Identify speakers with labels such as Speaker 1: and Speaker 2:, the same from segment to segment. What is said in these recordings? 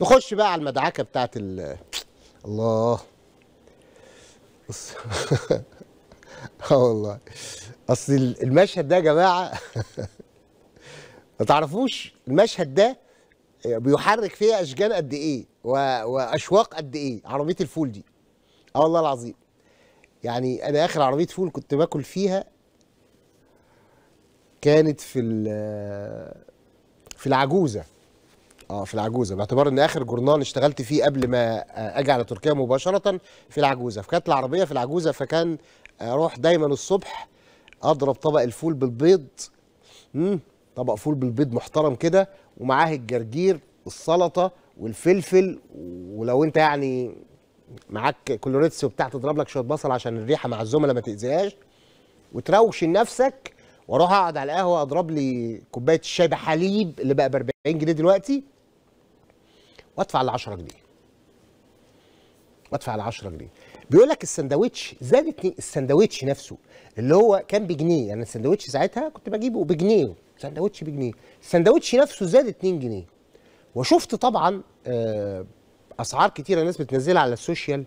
Speaker 1: نخش بقى على المدعكه بتاعت ال الله بص اه والله اصل المشهد ده يا جماعه ما تعرفوش المشهد ده بيحرك فيها اشجان قد ايه و... واشواق قد ايه عربيه الفول دي اه والله العظيم يعني انا اخر عربيه فول كنت باكل فيها كانت في في العجوزه اه في العجوزه باعتبار ان اخر جورنال اشتغلت فيه قبل ما آه، اجي على تركيا مباشره في العجوزه فكانت العربيه في العجوزه فكان اروح آه، دايما الصبح اضرب طبق الفول بالبيض امم طبق فول بالبيض محترم كده ومعاه الجرجير والسلطه والفلفل ولو انت يعني معاك كلوريتسو وبتاع تضرب لك شويه بصل عشان الريحه مع الزملاء ما تاذيهاش وتروش نفسك واروح اقعد على القهوه اضرب لي كوبايه الشاي بحليب اللي بقى ب 40 جنيه دلوقتي وادفع ال 10 جنيه وادفع ال 10 جنيه بيقول لك السندوتش زاد اتنين السندوتش نفسه اللي هو كان بجنيه يعني السندوتش ساعتها كنت بجيبه بجنيه سندوتش بجنيه السندوتش نفسه زاد 2 جنيه وشفت طبعا آه، اسعار كتيره ناس بتنزلها على السوشيال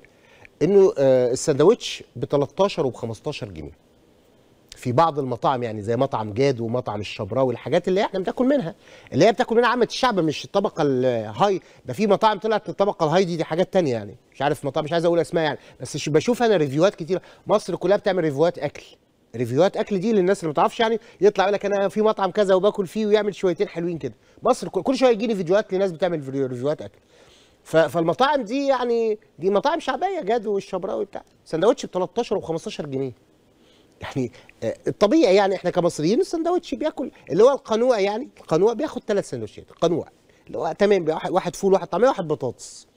Speaker 1: انه آه، السندوتش ب 13 وب 15 جنيه في بعض المطاعم يعني زي مطعم جاد ومطعم الشبراوي الحاجات اللي احنا بناكل منها اللي هي بتاكل منها عامه الشعب مش الطبقه الهاي ده في مطاعم طلعت الطبقه الهاي دي, دي حاجات تانية يعني مش عارف مطاعم مش عايز اقول اسماء يعني بس بشوف انا ريفيوهات كتير مصر كلها بتعمل ريفيوهات اكل ريفيوهات اكل دي للناس اللي ما تعرفش يعني يطلع يقول لك انا في مطعم كذا وباكل فيه ويعمل شويتين حلوين كده مصر كل شويه يجيني فيديوهات لناس بتعمل ريفيوهات اكل فالمطاعم دي يعني دي مطاعم شعبيه جاد والشبراوي بتاع سندوتش ب 13 و15 جنيه يعني الطبيعي آه، يعني احنا كمصريين السندوتش بياكل اللي هو القنوع يعني القنوع بياخد ثلاث سندوتشات القنوع اللي هو تمام واحد فول واحد طعميه واحد بطاطس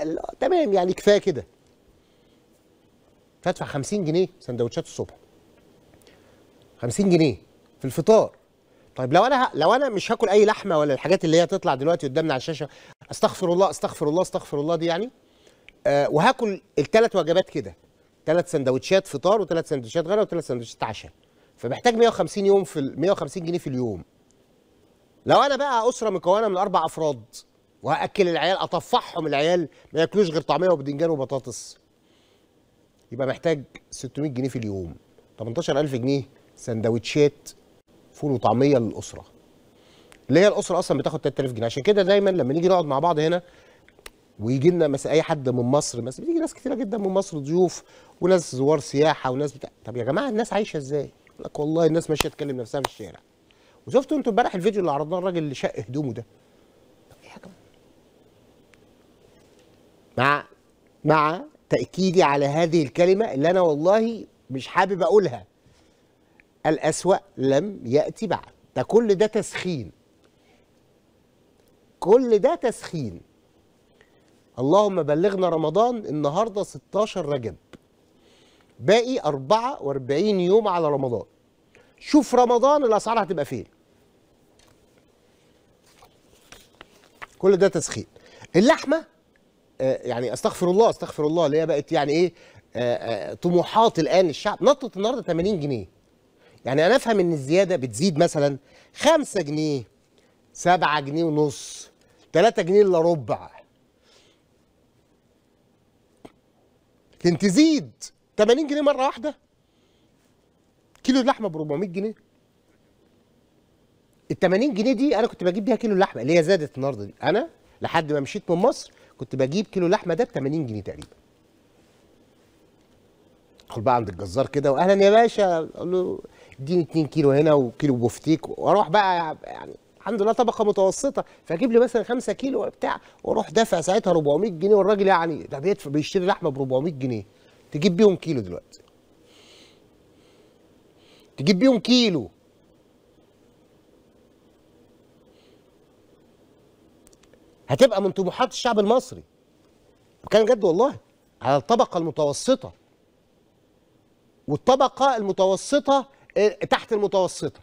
Speaker 1: اللي هو تمام يعني كفايه كده فادفع 50 جنيه سندوتشات الصبح 50 جنيه في الفطار طيب لو انا ه... لو انا مش هاكل اي لحمه ولا الحاجات اللي هي تطلع دلوقتي قدامنا على الشاشه استغفر الله استغفر الله استغفر الله دي يعني أه وهاكل الثلاث وجبات كده ثلاث سندوتشات فطار وثلاث سندوتشات غدا وثلاث سندوتشات عشاء فمحتاج 150 يوم في 150 جنيه في اليوم لو انا بقى اسره مكونه من اربع افراد وهاكل العيال اطفحهم العيال ما ياكلوش غير طعميه وبدنجان وبطاطس يبقى محتاج 600 جنيه في اليوم 18000 جنيه سندوتشات فول وطعميه للاسره اللي هي الاسره اصلا بتاخد 3000 جنيه عشان كده دايما لما نيجي نقعد مع بعض هنا ويجي لنا مثلا اي حد من مصر مثلا بيجي ناس كثيره جدا من مصر ضيوف وناس زوار سياحه وناس بتاع طب يا جماعه الناس عايشه ازاي؟ يقول لك والله الناس ماشيه تكلم نفسها في الشارع وشفتوا انتوا امبارح الفيديو اللي عرضناه الراجل اللي شق هدومه ده طب ايه يا جماعه؟ مع مع تاكيدي على هذه الكلمه اللي انا والله مش حابب اقولها الأسوأ لم يأتي بعد ده كل ده تسخين كل ده تسخين اللهم بلغنا رمضان النهارده 16 رجب باقي 44 يوم على رمضان شوف رمضان الاسعار هتبقى فين كل ده تسخين اللحمه آه يعني استغفر الله استغفر الله اللي هي بقت يعني ايه آه آه طموحات الان الشعب نطت النهارده 80 جنيه يعني انا افهم ان الزياده بتزيد مثلا 5 جنيه 7 جنيه ونص 3 جنيه الا ربع لكن تزيد 80 جنيه مره واحده كيلو اللحمه ب 400 جنيه ال 80 جنيه دي انا كنت بجيب بيها كيلو لحمه اللي هي زادت النهارده دي انا لحد ما مشيت من مصر كنت بجيب كيلو لحمه ده ب 80 جنيه تقريبا ادخل بقى عند الجزار كده واهلا يا باشا اقول له اديني 2 كيلو هنا وكيلو بفتيك واروح بقى يعني الحمد لله طبقه متوسطه فاجيب لي مثلا 5 كيلو بتاع واروح دافع ساعتها 400 جنيه والراجل يعني ده بيدفع بيشتري لحمه ب 400 جنيه تجيب بيهم كيلو دلوقتي تجيب بيهم كيلو هتبقى من طموحات الشعب المصري وكان جد والله على الطبقه المتوسطه والطبقه المتوسطه آه، تحت المتوسطه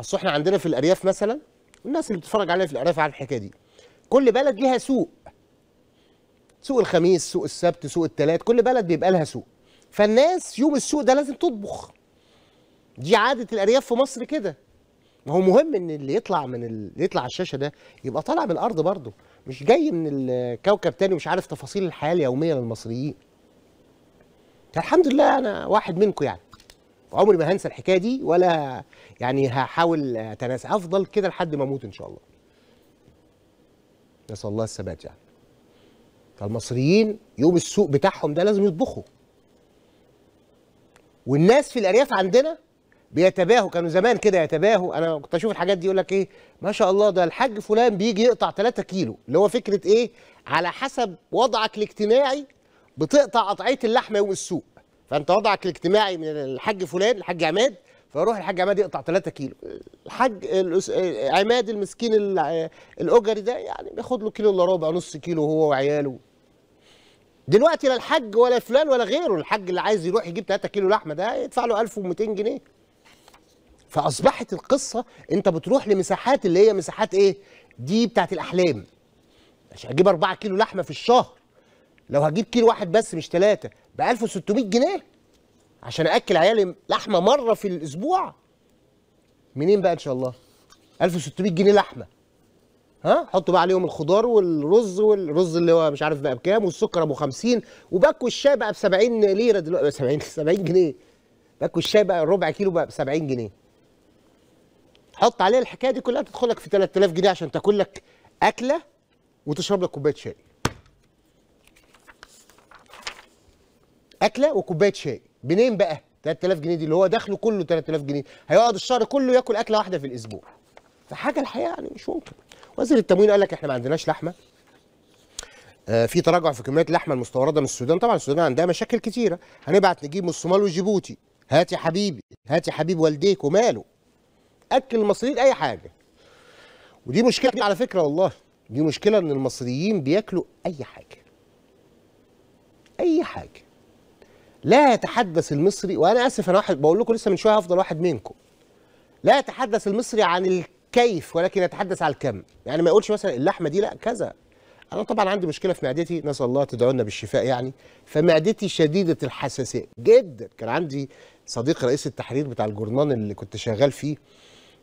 Speaker 1: اصل احنا عندنا في الارياف مثلا والناس اللي بتتفرج عليا في العراق على الحكايه دي كل بلد ليها سوق سوق الخميس سوق السبت سوق الثلاث كل بلد بيبقى لها سوق فالناس يوم السوق ده لازم تطبخ دي عاده الارياف في مصر كده ما هو مهم ان اللي يطلع من اللي يطلع على الشاشه ده يبقى طالع من الارض برضه مش جاي من الكوكب تاني ومش عارف تفاصيل الحياه اليوميه للمصريين الحمد لله انا واحد منكم يعني عمري ما هنسى الحكايه دي ولا يعني هحاول اتناسى افضل كده لحد ما اموت ان شاء الله نسال الله الثبات يعني فالمصريين يوم السوق بتاعهم ده لازم يطبخوا والناس في الارياف عندنا بيتباهوا كانوا زمان كده يتباهوا انا كنت اشوف الحاجات دي يقول لك ايه ما شاء الله ده الحاج فلان بيجي يقطع 3 كيلو اللي هو فكره ايه على حسب وضعك الاجتماعي بتقطع قطعيه اللحمه يوم السوق فانت وضعك الاجتماعي من الحاج فلان الحاج عماد فيروح الحاج عماد يقطع 3 كيلو الحاج عماد المسكين الاجري ده يعني بياخد له كيلو الا ربع نص كيلو هو وعياله دلوقتي لا الحاج ولا فلان ولا غيره الحاج اللي عايز يروح يجيب 3 كيلو لحمه ده يدفع له 1200 جنيه فاصبحت القصه انت بتروح لمساحات اللي هي مساحات ايه دي بتاعت الاحلام عشان اجيب 4 كيلو لحمه في الشهر لو هجيب كيلو واحد بس مش ثلاثه ب 1600 جنيه عشان اكل عيالي لحمه مره في الاسبوع منين بقى ان شاء الله 1600 جنيه لحمه ها حطوا بقى عليهم الخضار والرز والرز اللي هو مش عارف بقى بكام والسكر ابو 50 وباكو الشاي بقى ب 70 ليره دلوقتي 70 70 جنيه باكو الشاي بقى ربع كيلو بقى ب 70 جنيه حط عليها الحكايه دي كلها تدخلك في 3000 جنيه عشان تاكل لك اكله وتشرب لك كوبايه شاي اكله وكوبايه شاي بنين بقى 3000 جنيه دي اللي هو دخله كله 3000 جنيه هيقعد الشهر كله ياكل اكله واحده في الاسبوع فحاجه الحقيقه يعني مش ممكن وزير التموين قال لك احنا ما عندناش لحمه آه في تراجع في كميات اللحمه المستورده من السودان طبعا السودان عندها مشاكل كثيره هنبعت نجيب من الصومال وجيبوتي هات يا حبيبي هات يا حبيب والديك وماله اكل المصريين اي حاجه ودي مشكله على فكره والله دي مشكله ان المصريين بياكلوا اي حاجه اي حاجه لا يتحدث المصري وانا اسف انا واحد بقول لكم لسه من شويه هفضل واحد منكم لا يتحدث المصري عن الكيف ولكن يتحدث عن الكم يعني ما يقولش مثلا اللحمه دي لا كذا انا طبعا عندي مشكله في معدتي نسال الله تدعونا بالشفاء يعني فمعدتي شديده الحساسيه جدا كان عندي صديق رئيس التحرير بتاع الجورنان اللي كنت شغال فيه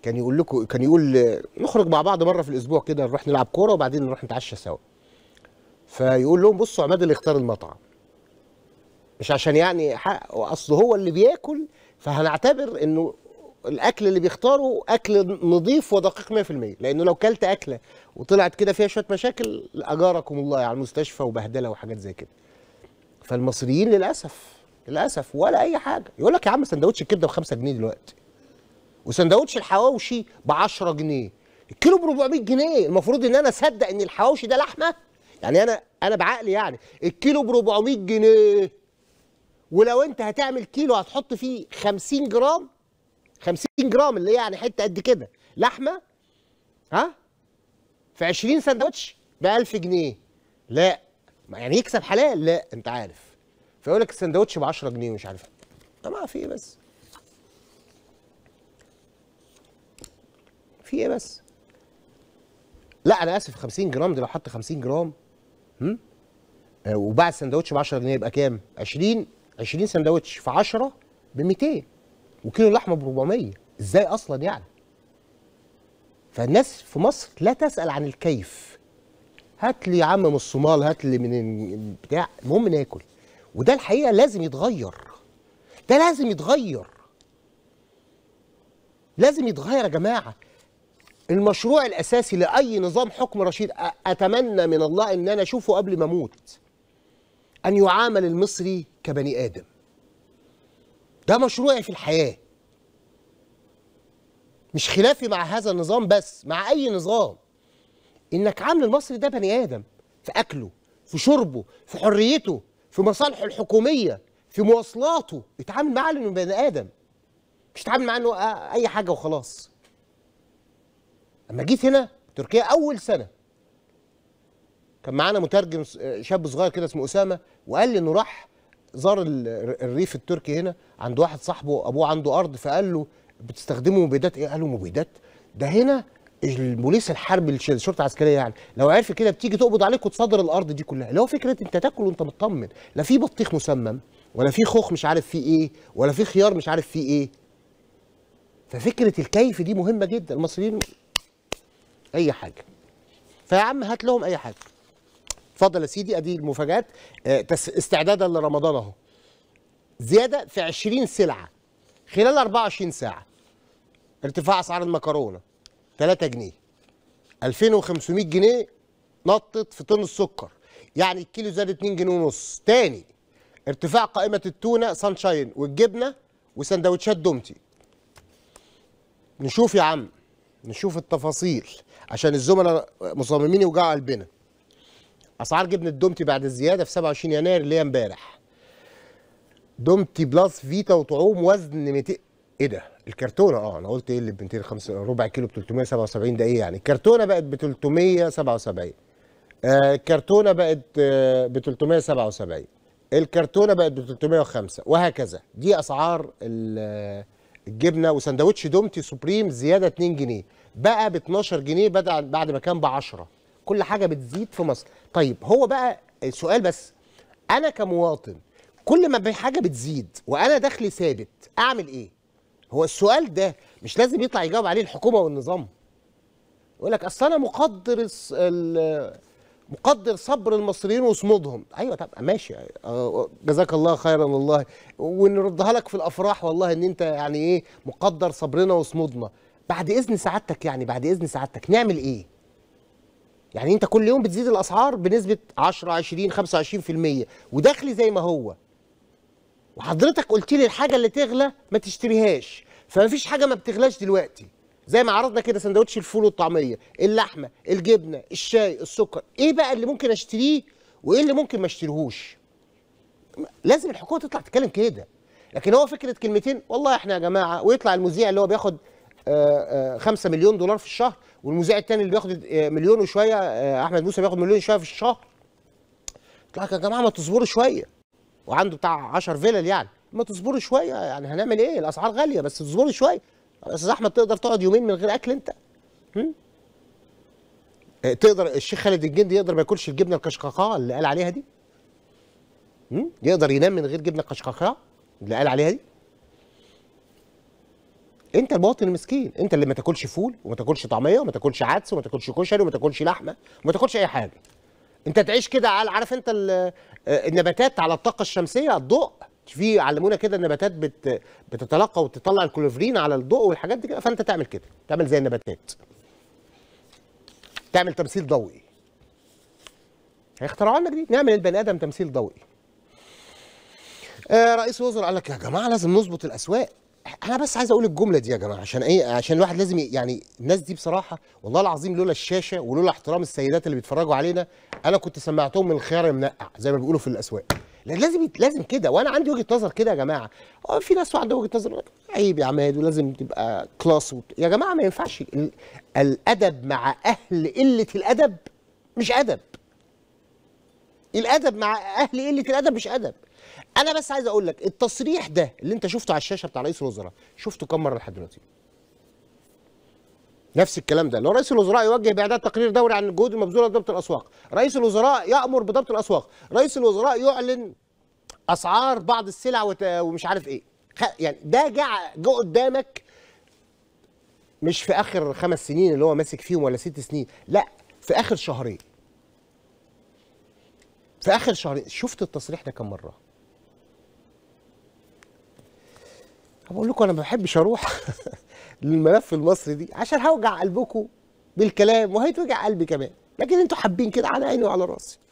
Speaker 1: كان يقول لكم كان يقول نخرج مع بعض مره في الاسبوع كده نروح نلعب كوره وبعدين نروح نتعشى سوا فيقول لهم بصوا عماد اللي اختار المطعم مش عشان يعني حق اصل هو اللي بياكل فهنعتبر انه الاكل اللي بيختاره اكل نظيف ودقيق 100% لانه لو كلت اكله وطلعت كده فيها شويه مشاكل اجاركم الله على يعني المستشفى وبهدله وحاجات زي كده فالمصريين للاسف للاسف ولا اي حاجه يقول لك يا عم سندوتش الكبده ب 5 جنيه دلوقتي وسندوتش الحواوشي ب 10 جنيه الكيلو ب 400 جنيه المفروض ان انا اصدق ان الحواوشي ده لحمه يعني انا انا بعقلي يعني الكيلو ب 400 جنيه ولو انت هتعمل كيلو هتحط فيه 50 جرام 50 جرام اللي هي يعني حته قد كده لحمه ها في 20 سندوتش ب 1000 جنيه لا يعني يكسب حلال لا انت عارف فيقول لك السندوتش ب 10 جنيه مش عارف طب في ايه بس في ايه بس لا انا اسف 50 جرام دي لو حط 50 جرام هم آه، وباع السندوتش ب 10 جنيه يبقى كام 20 20 سندوتش في 10 ب 200 وكيلو لحمه ب 400 ازاي اصلا يعني فالناس في مصر لا تسال عن الكيف هات لي يا عم من الصومال هات لي من بتاع المهم ناكل وده الحقيقه لازم يتغير ده لازم يتغير لازم يتغير يا جماعه المشروع الاساسي لاي نظام حكم رشيد اتمنى من الله ان انا اشوفه قبل ما اموت ان يعامل المصري كبني ادم ده مشروعي في الحياه مش خلافي مع هذا النظام بس مع اي نظام انك عامل المصري ده بني ادم في اكله في شربه في حريته في مصالحه الحكوميه في مواصلاته اتعامل معاه انه بني ادم مش اتعامل معاه انه آه، اي حاجه وخلاص اما جيت هنا تركيا اول سنه كان معانا مترجم آه، شاب صغير كده اسمه اسامه وقال لي انه راح زار الريف التركي هنا عند واحد صاحبه ابوه عنده ارض فقال له بتستخدموا مبيدات ايه؟ قال له مبيدات ده هنا البوليس الحرب الشرطه العسكريه يعني لو عرف كده بتيجي تقبض عليك وتصدر الارض دي كلها اللي هو فكره انت تاكل وانت مطمن لا في بطيخ مسمم ولا في خوخ مش عارف فيه ايه ولا في خيار مش عارف فيه ايه ففكره الكيف دي مهمه جدا المصريين اي حاجه فيا عم هات لهم اي حاجه اتفضل يا سيدي ادي المفاجات آه، استعدادا لرمضان اهو زياده في 20 سلعه خلال 24 ساعه ارتفاع اسعار المكرونه 3 جنيه 2500 جنيه نطت في طن السكر يعني الكيلو زاد 2 جنيه ونص تاني ارتفاع قائمه التونه سانشاين والجبنه وسندوتشات دومتي نشوف يا عم نشوف التفاصيل عشان الزملاء مصممين يوجعوا قلبنا اسعار جبنه دومتي بعد الزياده في 27 يناير اللي هي امبارح دومتي بلس فيتا وطعوم وزن 200 ايه ده الكرتونه اه انا قلت ايه اللي ب 205 ربع كيلو ب 377 ده ايه يعني الكرتونه بقت ب 377 آه الكرتونه بقت آه ب 377 الكرتونه بقت ب 305 وهكذا دي اسعار الجبنه وسندوتش دومتي سوبريم زياده 2 جنيه بقى ب 12 جنيه بدل بعد ما كان ب 10 كل حاجه بتزيد في مصر طيب هو بقى السؤال بس انا كمواطن كل ما حاجه بتزيد وانا دخلي ثابت اعمل ايه هو السؤال ده مش لازم يطلع يجاوب عليه الحكومه والنظام يقول لك اصل انا مقدر مقدر صبر المصريين وصمودهم ايوه طب ماشي أه، أه، جزاك الله خيرا والله ونردها لك في الافراح والله ان انت يعني ايه مقدر صبرنا وصمودنا بعد اذن سعادتك يعني بعد اذن سعادتك نعمل ايه يعني انت كل يوم بتزيد الاسعار بنسبه 10 20 25% ودخلي زي ما هو وحضرتك قلت لي الحاجه اللي تغلى ما تشتريهاش فما فيش حاجه ما بتغلاش دلوقتي زي ما عرضنا كده سندوتش الفول والطعميه اللحمه الجبنه الشاي السكر ايه بقى اللي ممكن اشتريه وايه اللي ممكن ما اشتريهوش لازم الحكومه تطلع تتكلم كده لكن هو فكره كلمتين والله احنا يا جماعه ويطلع المذيع اللي هو بياخد 5 مليون دولار في الشهر والمذيع الثاني اللي بياخد آه، مليون وشويه آه، احمد موسى بياخد مليون وشويه في الشهر طلع يا جماعه ما تصبروا شويه وعنده بتاع 10 فيلل يعني ما تصبروا شويه يعني هنعمل ايه الاسعار غاليه بس تصبروا شويه استاذ احمد تقدر تقعد يومين من غير اكل انت هم؟ آه، تقدر الشيخ خالد الجندي يقدر ما ياكلش الجبنه الكشخاخه اللي قال عليها دي هم؟ يقدر ينام من غير جبنه قشقاقه اللي قال عليها دي انت المواطن المسكين انت اللي ما تاكلش فول وما تاكلش طعميه وما تاكلش عدس وما تاكلش كشري وما تاكلش لحمه وما تاكلش اي حاجه انت تعيش كده على عارف انت آه، النباتات على الطاقه الشمسيه الضوء في علمونا كده النباتات بت بتتلقى وتطلع الكلوفرين على الضوء والحاجات دي كده فانت تعمل كده تعمل زي النباتات تعمل تمثيل ضوئي هيخترعوا لنا دي نعمل البني ادم تمثيل ضوئي آه رئيس الوزراء قال لك يا جماعه لازم نظبط الاسواق انا بس عايز اقول الجمله دي يا جماعه عشان ايه عشان الواحد لازم يعني الناس دي بصراحه والله العظيم لولا الشاشه ولولا احترام السيدات اللي بيتفرجوا علينا انا كنت سمعتهم من الخيار المنقع زي ما بيقولوا في الاسواق لازم لازم كده وانا عندي وجهه نظر كده يا جماعه هو آه، في ناس عندها وجهه نظر عيب يا عماد ولازم تبقى كلاس وت... يا جماعه ما ينفعش الادب مع اهل قله الادب مش ادب الادب مع اهل قله الادب مش ادب انا بس عايز اقول لك التصريح ده اللي انت شفته على الشاشه بتاع رئيس الوزراء شفته كم مره لحد دلوقتي نفس الكلام ده لو رئيس الوزراء يوجه باعداد تقرير دوري عن الجهود المبذوله لضبط الاسواق رئيس الوزراء يامر بضبط الاسواق رئيس الوزراء يعلن اسعار بعض السلع ومش عارف ايه يعني ده جه قدامك مش في اخر خمس سنين اللي هو ماسك فيهم ولا ست سنين لا في اخر شهرين في اخر شهرين شفت التصريح ده كم مره بقول لكم انا ما بحبش اروح للملف المصري دي عشان هوجع قلبكم بالكلام وهيتوجع قلبي كمان لكن انتوا حابين كده على عيني وعلى راسي